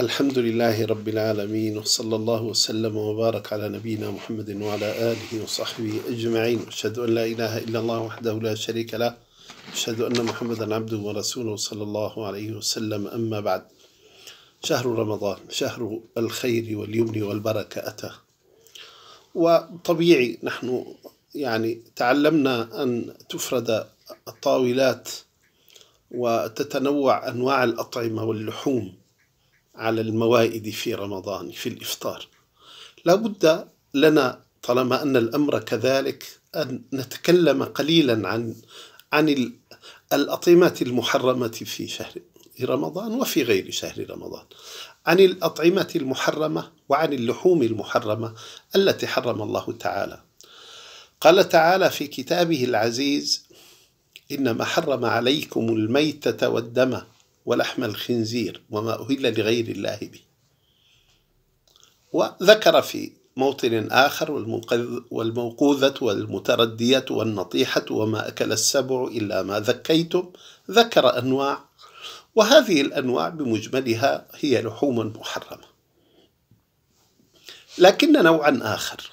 الحمد لله رب العالمين وصلى الله وسلم وبارك على نبينا محمد وعلى آله وصحبه أجمعين أشهد أن لا إله إلا الله وحده لا شريك له أشهد أن محمدا عبده ورسوله صلى الله عليه وسلم أما بعد شهر رمضان شهر الخير واليمن والبركة أتى وطبيعي نحن يعني تعلمنا أن تفرد الطاولات وتتنوع أنواع الأطعمة واللحوم على الموائد في رمضان في الإفطار لا بد لنا طالما أن الأمر كذلك أن نتكلم قليلا عن عن الأطعمة المحرمة في شهر رمضان وفي غير شهر رمضان عن الأطعمة المحرمة وعن اللحوم المحرمة التي حرم الله تعالى قال تعالى في كتابه العزيز إنما حرم عليكم الميتة والدم ولحم الخنزير وما أهل لغير الله به وذكر في موطن آخر والموقوذة والمتردية والنطيحة وما أكل السبع إلا ما ذكيتم ذكر أنواع وهذه الأنواع بمجملها هي لحوم محرمة لكن نوعا آخر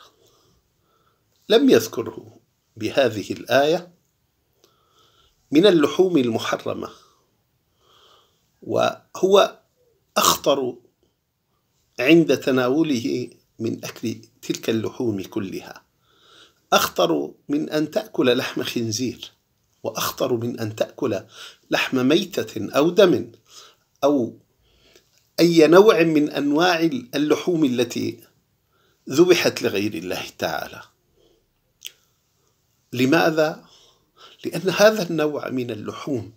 لم يذكره بهذه الآية من اللحوم المحرمة وهو أخطر عند تناوله من أكل تلك اللحوم كلها أخطر من أن تأكل لحم خنزير وأخطر من أن تأكل لحم ميتة أو دم أو أي نوع من أنواع اللحوم التي ذبحت لغير الله تعالى لماذا؟ لأن هذا النوع من اللحوم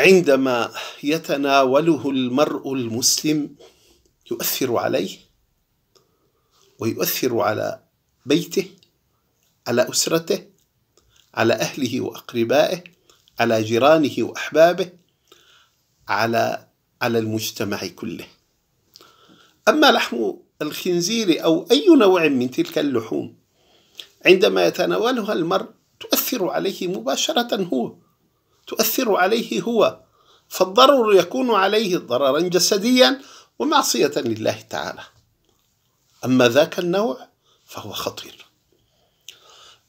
عندما يتناوله المرء المسلم يؤثر عليه ويؤثر على بيته على اسرته على اهله واقربائه على جيرانه واحبابه على على المجتمع كله اما لحم الخنزير او اي نوع من تلك اللحوم عندما يتناولها المرء تؤثر عليه مباشره هو تؤثر عليه هو فالضرر يكون عليه ضررا جسديا ومعصية لله تعالى أما ذاك النوع فهو خطير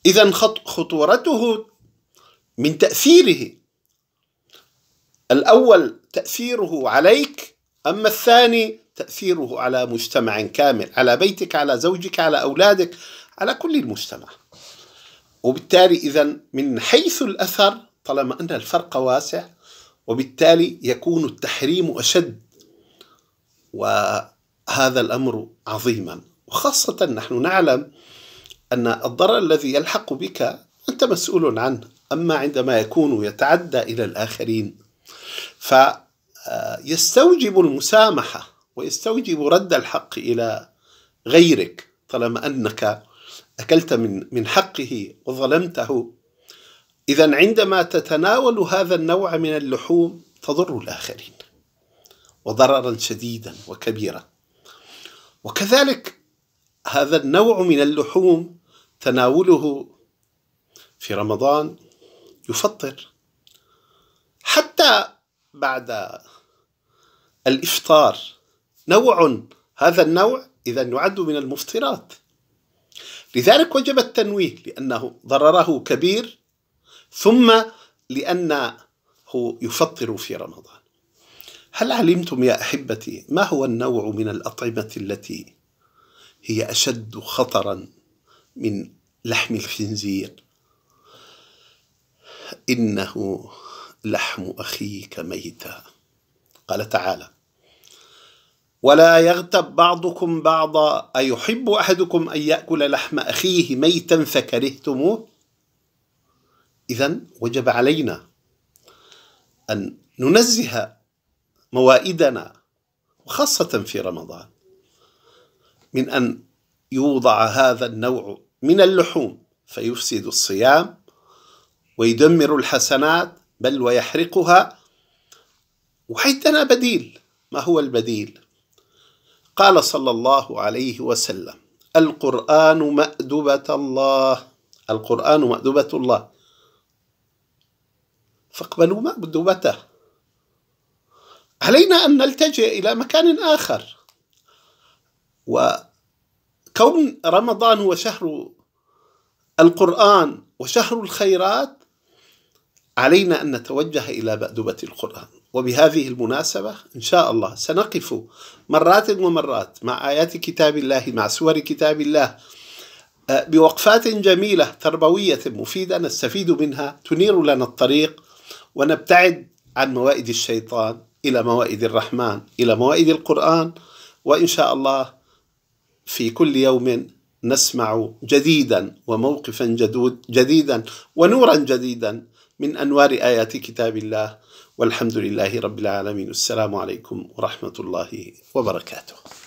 إذا خطورته من تأثيره الأول تأثيره عليك أما الثاني تأثيره على مجتمع كامل على بيتك على زوجك على أولادك على كل المجتمع وبالتالي إذا من حيث الأثر طالما أن الفرق واسع وبالتالي يكون التحريم أشد وهذا الأمر عظيما وخاصة نحن نعلم أن الضرر الذي يلحق بك أنت مسؤول عنه أما عندما يكون يتعدى إلى الآخرين فيستوجب المسامحة ويستوجب رد الحق إلى غيرك طالما أنك أكلت من من حقه وظلمته إذا عندما تتناول هذا النوع من اللحوم تضر الآخرين وضررا شديدا وكبيرا وكذلك هذا النوع من اللحوم تناوله في رمضان يفطر حتى بعد الافطار نوع هذا النوع اذا يعد من المفطرات لذلك وجب التنويه لانه ضرره كبير ثم لأنه يفطر في رمضان هل علمتم يا أحبتي ما هو النوع من الأطعمة التي هي أشد خطرا من لحم الخنزير إنه لحم أخيك ميتا قال تعالى ولا يغتب بعضكم بعضا أيحب أحدكم أن يأكل لحم أخيه ميتا فكرهتموه إذا وجب علينا أن ننزه موائدنا وخاصة في رمضان من أن يوضع هذا النوع من اللحوم فيفسد الصيام ويدمر الحسنات بل ويحرقها وحيتنا بديل ما هو البديل قال صلى الله عليه وسلم القرآن مأدبة الله القرآن مأدبة الله فاقبلوا ما بده متى علينا أن نلتجئ إلى مكان آخر وكون رمضان هو شهر القرآن وشهر الخيرات علينا أن نتوجه إلى بأدبة القرآن وبهذه المناسبة إن شاء الله سنقف مرات ومرات مع آيات كتاب الله مع سور كتاب الله آه، بوقفات جميلة تربوية مفيدة نستفيد منها تنير لنا الطريق ونبتعد عن موائد الشيطان إلى موائد الرحمن إلى موائد القرآن وإن شاء الله في كل يوم نسمع جديدا وموقفا جدود جديدا ونورا جديدا من أنوار آيات كتاب الله والحمد لله رب العالمين السلام عليكم ورحمة الله وبركاته